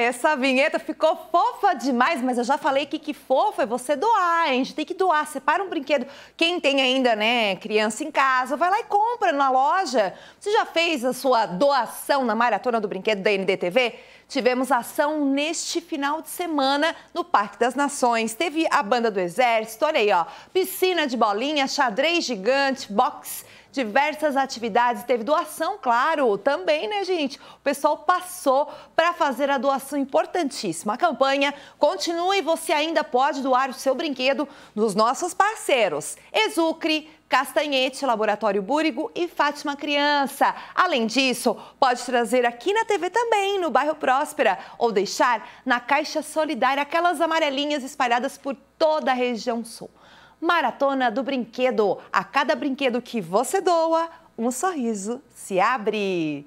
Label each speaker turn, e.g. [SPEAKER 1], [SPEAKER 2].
[SPEAKER 1] essa vinheta ficou fofa demais, mas eu já falei que que fofa é você doar, hein? A gente tem que doar, separa um brinquedo. Quem tem ainda, né, criança em casa, vai lá e compra na loja. Você já fez a sua doação na Maratona do Brinquedo da NDTV? Tivemos ação neste final de semana no Parque das Nações. Teve a banda do Exército, olha aí, ó, piscina de bolinha, xadrez gigante, boxe diversas atividades, teve doação, claro, também, né, gente? O pessoal passou para fazer a doação informação importantíssima. A campanha continua e você ainda pode doar o seu brinquedo nos nossos parceiros. Exucre, Castanhete, Laboratório Búrigo e Fátima Criança. Além disso, pode trazer aqui na TV também, no bairro Próspera, ou deixar na Caixa Solidária aquelas amarelinhas espalhadas por toda a região sul. Maratona do Brinquedo. A cada brinquedo que você doa, um sorriso se abre.